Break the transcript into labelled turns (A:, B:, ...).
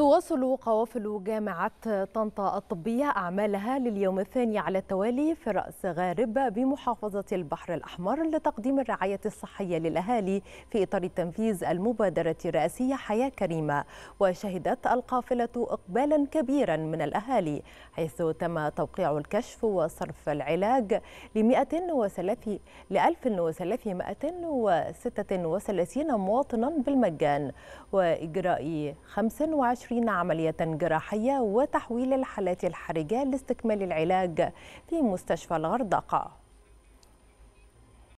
A: تواصل قوافل جامعة طنطا الطبية أعمالها لليوم الثاني على التوالي في رأس غارب بمحافظة البحر الأحمر لتقديم الرعاية الصحية للأهالي في إطار تنفيذ المبادرة الرئاسية حياة كريمة وشهدت القافلة إقبالا كبيرا من الأهالي حيث تم توقيع الكشف وصرف العلاج ل 1336 مواطنا بالمجان وإجراء 25 20 عملية جراحية وتحويل الحالات الحرجة لاستكمال العلاج في مستشفى الغردقة